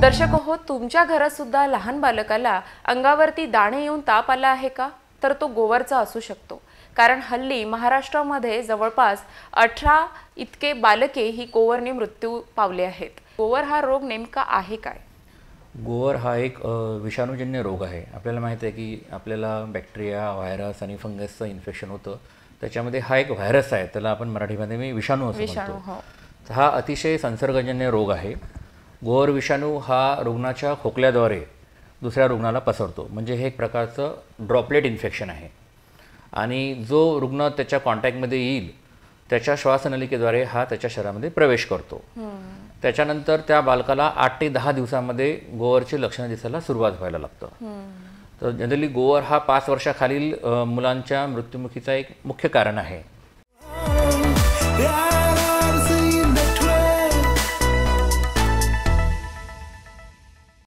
दर्शक हो तुमच्या घरात सुद्धा लहान बालकाला अंगावरती दाणे येऊन ताप आला आहे का तर तो गोवरचा असू शकतो कारण हल्ली महाराष्ट्रामध्ये जवळपास अठरा इतके बालके ही गोवरने मृत्यू पावले आहेत गोवर हा रोग नेमका आहे काय गोवर हा एक विषाणूजन्य रोग आहे आपल्याला माहित आहे की आपल्याला बॅक्टेरिया व्हायरस आणि फंगसचं इन्फेक्शन होतं त्याच्यामध्ये हा एक व्हायरस आहे त्याला आपण मराठीमध्ये मी विषाणू असतो हो. हा अतिशय संसर्गजन्य रोग आहे गोवर विषाणू हा रुग्णाच्या खोकल्याद्वारे दुसऱ्या रुग्णाला पसरतो म्हणजे हे एक प्रकारचं ड्रॉपलेट इन्फेक्शन आहे आणि जो रुग्ण त्याच्या कॉन्टॅक्टमध्ये येईल त्याच्या श्वासनलिकेद्वारे हा त्याच्या शरीरामध्ये प्रवेश करतो त्याच्यानंतर त्या बालकाला आठ ते दहा दिवसामध्ये गोवरचे लक्षणं दिसायला सुरुवात व्हायला लागतं तर जनरली गोवर हा पाच वर्षाखालील मुलांच्या मृत्युमुखीचा एक मुख्य कारण आहे